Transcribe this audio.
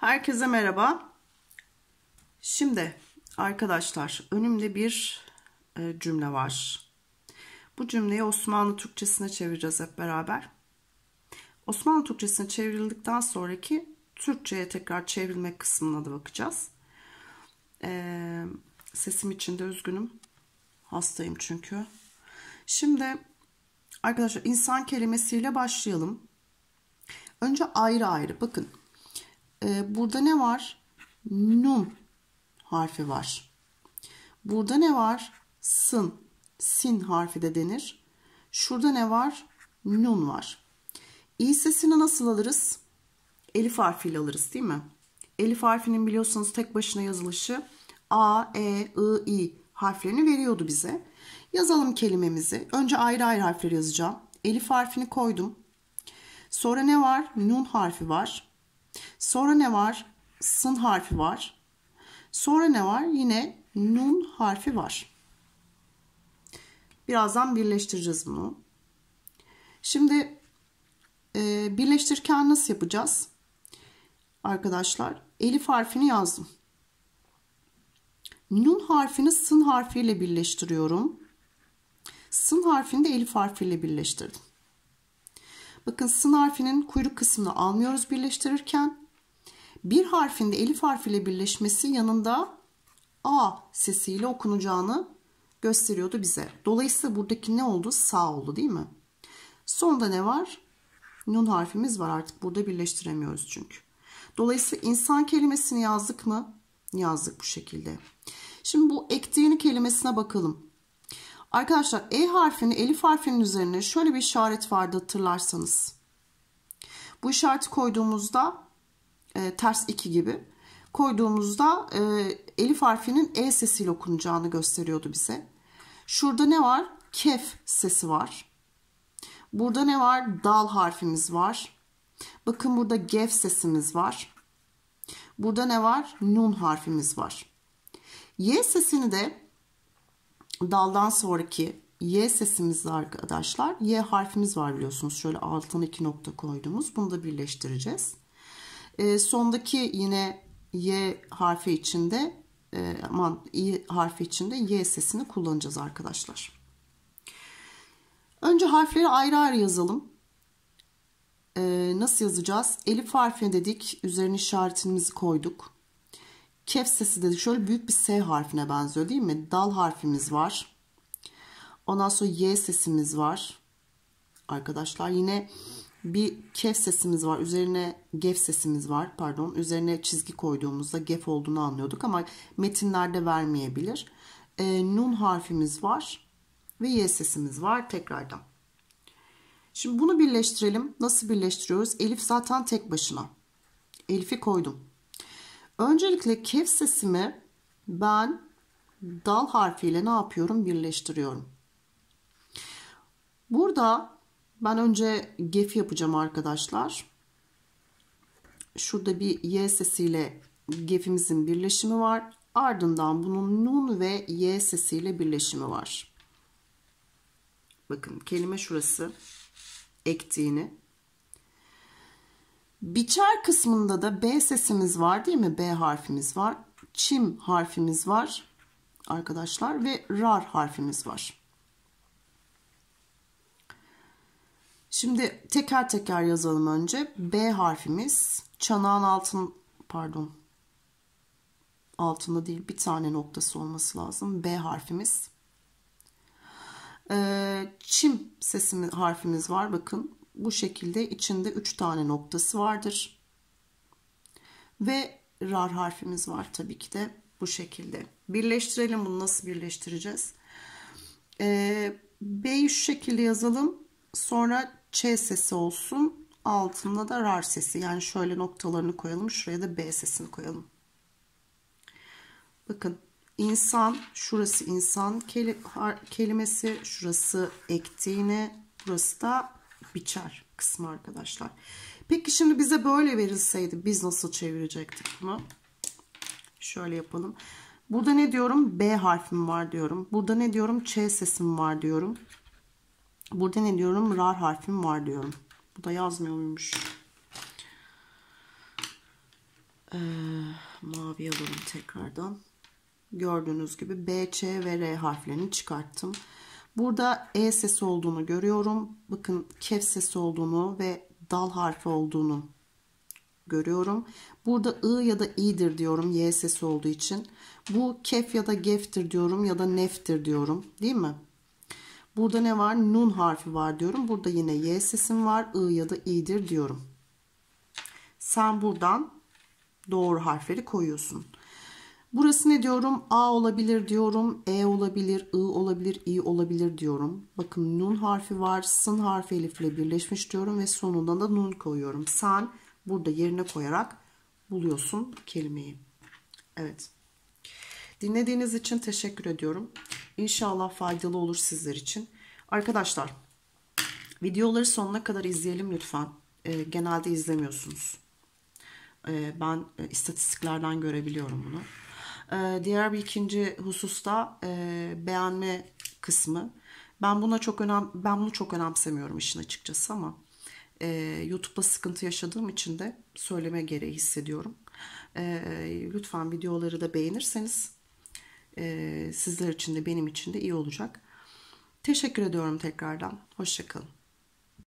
Herkese merhaba. Şimdi arkadaşlar önümde bir e, cümle var. Bu cümleyi Osmanlı Türkçesine çevireceğiz hep beraber. Osmanlı Türkçesine çevrildikten sonraki Türkçe'ye tekrar çevrilme kısmına da bakacağız. E, sesim için de üzgünüm. Hastayım çünkü. Şimdi arkadaşlar insan kelimesiyle başlayalım. Önce ayrı ayrı bakın e, burada ne var? Nun harfi var. Burada ne var? Sın. Sin harfi de denir. Şurada ne var? Nun var. İ sesini nasıl alırız? Elif harfiyle alırız değil mi? Elif harfinin biliyorsunuz tek başına yazılışı A, E, I, I harflerini veriyordu bize. Yazalım kelimemizi. Önce ayrı ayrı harfleri yazacağım. Elif harfini koydum. Sonra ne var? Nun harfi var. Sonra ne var? Sın harfi var. Sonra ne var? Yine nun harfi var. Birazdan birleştireceğiz bunu. Şimdi e, birleştirirken nasıl yapacağız? Arkadaşlar elif harfini yazdım. Nun harfini sın harfiyle birleştiriyorum. Sın harfini de elif harfiyle birleştirdim. Bakın sın harfinin kuyruk kısmını almıyoruz birleştirirken. Bir harfin de elif harfiyle birleşmesi yanında a sesiyle okunacağını gösteriyordu bize. Dolayısıyla buradaki ne oldu? Sağ oldu değil mi? Sonda ne var? Nun harfimiz var artık burada birleştiremiyoruz çünkü. Dolayısıyla insan kelimesini yazdık mı? Yazdık bu şekilde. Şimdi bu ektiğini kelimesine bakalım. Arkadaşlar E harfini elif harfinin üzerine şöyle bir işaret vardı hatırlarsanız. Bu işareti koyduğumuzda e, ters 2 gibi koyduğumuzda e, elif harfinin E sesiyle okunacağını gösteriyordu bize. Şurada ne var? Kef sesi var. Burada ne var? Dal harfimiz var. Bakın burada gef sesimiz var. Burada ne var? Nun harfimiz var. Y sesini de daldan sonraki Y sesimiz arkadaşlar. Y harfimiz var biliyorsunuz. Şöyle altına iki nokta koyduğumuz. Bunu da birleştireceğiz. E, sondaki yine Y harfi içinde e, aman i harfi içinde Y sesini kullanacağız arkadaşlar. Önce harfleri ayrı ayrı yazalım. E, nasıl yazacağız? Elif harfine dedik. Üzerine işaretimizi koyduk. Kef sesi dedik. Şöyle büyük bir S harfine benziyor değil mi? Dal harfimiz var. Ondan sonra Y sesimiz var. Arkadaşlar yine bir kef sesimiz var. Üzerine gef sesimiz var. Pardon. Üzerine çizgi koyduğumuzda gef olduğunu anlıyorduk ama metinlerde vermeyebilir. E, nun harfimiz var ve y sesimiz var tekrardan. Şimdi bunu birleştirelim. Nasıl birleştiriyoruz? Elif zaten tek başına. Elif'i koydum. Öncelikle sesimi ben dal harfiyle ne yapıyorum? Birleştiriyorum. Burada ben önce gef yapacağım arkadaşlar. Şurada bir y sesiyle gefimizin birleşimi var. Ardından bunun nun ve y sesiyle birleşimi var. Bakın kelime şurası ektiğini Biçer kısmında da B sesimiz var değil mi? B harfimiz var. Çim harfimiz var arkadaşlar ve rar harfimiz var. Şimdi teker teker yazalım önce. B harfimiz çanağın altın pardon altında değil bir tane noktası olması lazım. B harfimiz. Ee, çim sesimiz harfimiz var bakın bu şekilde içinde 3 tane noktası vardır. Ve rar harfimiz var tabii ki de bu şekilde. Birleştirelim bunu nasıl birleştireceğiz? Ee, B'yi şu şekilde yazalım. Sonra Ç sesi olsun. Altında da rar sesi. Yani şöyle noktalarını koyalım. Şuraya da B sesini koyalım. Bakın insan şurası insan kelimesi şurası ektiğini burası da biçer kısmı arkadaşlar. Peki şimdi bize böyle verilseydi biz nasıl çevirecektik bunu? Şöyle yapalım. Burada ne diyorum? B harfim var diyorum. Burada ne diyorum? Ç sesim var diyorum. Burada ne diyorum? Rar harfim var diyorum. Bu da yazmıyor muymuş? Ee, mavi alalım tekrardan. Gördüğünüz gibi B, Ç ve R harflerini çıkarttım. Burada E sesi olduğunu görüyorum. Bakın kef sesi olduğunu ve dal harfi olduğunu görüyorum. Burada i ya da i'dir diyorum y sesi olduğu için. Bu kef ya da geftir diyorum ya da neftir diyorum. Değil mi? Burada ne var? Nun harfi var diyorum. Burada yine y sesim var. I ya da i'dir diyorum. Sen buradan doğru harfleri koyuyorsun. Burası ne diyorum? A olabilir diyorum. E olabilir. I olabilir. I olabilir diyorum. Bakın nun harfi var. Sın harfi elifle birleşmiş diyorum. Ve sonunda da nun koyuyorum. SAN burada yerine koyarak buluyorsun kelimeyi. Evet. Dinlediğiniz için teşekkür ediyorum. İnşallah faydalı olur sizler için. Arkadaşlar videoları sonuna kadar izleyelim lütfen. E, genelde izlemiyorsunuz. E, ben e, istatistiklerden görebiliyorum bunu. Ee, diğer bir ikinci hususta e, beğenme kısmı. Ben buna çok önem ben bunu çok önemsemiyorum işin açıkçası ama e, YouTube'da sıkıntı yaşadığım için de söyleme gereği hissediyorum. E, lütfen videoları da beğenirseniz e, sizler için de benim için de iyi olacak. Teşekkür ediyorum tekrardan. Hoşçakalın.